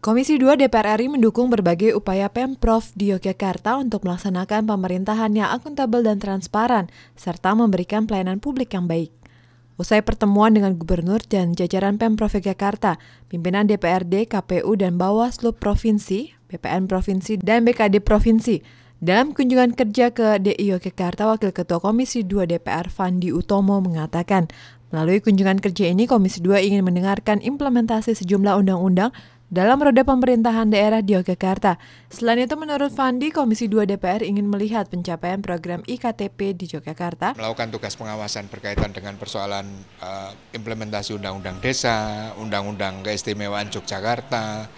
Komisi 2 DPR RI mendukung berbagai upaya Pemprov di Yogyakarta untuk melaksanakan pemerintahan yang akuntabel dan transparan, serta memberikan pelayanan publik yang baik. Usai pertemuan dengan Gubernur dan jajaran Pemprov Yogyakarta, pimpinan DPRD, KPU, dan Bawaslu Provinsi, BPN Provinsi, dan BKD Provinsi, dalam kunjungan kerja ke DI Yogyakarta, Wakil Ketua Komisi 2 DPR Fandi Utomo mengatakan, Melalui kunjungan kerja ini, Komisi 2 ingin mendengarkan implementasi sejumlah undang-undang dalam roda pemerintahan daerah di Yogyakarta. Selain itu, menurut Fandi, Komisi 2 DPR ingin melihat pencapaian program IKTP di Yogyakarta. Melakukan tugas pengawasan berkaitan dengan persoalan uh, implementasi Undang-Undang Desa, Undang-Undang Keistimewaan Yogyakarta,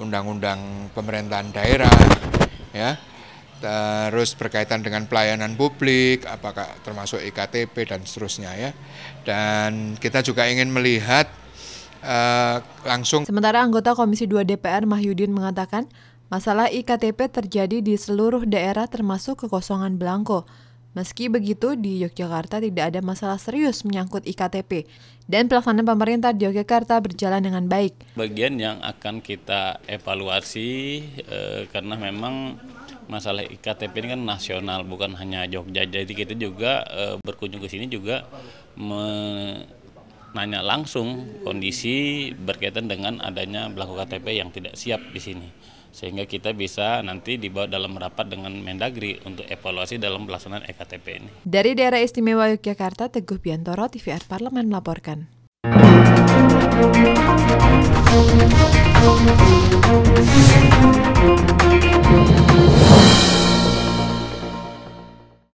Undang-Undang Pemerintahan Daerah, ya terus berkaitan dengan pelayanan publik, apakah termasuk IKTP dan seterusnya ya. Dan kita juga ingin melihat Eh, langsung. Sementara anggota Komisi 2 DPR Mahyudin mengatakan, masalah IKTP terjadi di seluruh daerah termasuk kekosongan belangko. Meski begitu, di Yogyakarta tidak ada masalah serius menyangkut IKTP dan pelaksanaan pemerintah di Yogyakarta berjalan dengan baik. Bagian yang akan kita evaluasi e, karena memang masalah IKTP ini kan nasional bukan hanya Jogja. Jadi kita juga e, berkunjung ke sini juga nanya langsung kondisi berkaitan dengan adanya pelaku KTP yang tidak siap di sini. Sehingga kita bisa nanti dibawa dalam rapat dengan Mendagri untuk evaluasi dalam pelaksanaan EKTP ini. Dari daerah istimewa Yogyakarta, Teguh Biantoro, TVR Parlemen melaporkan.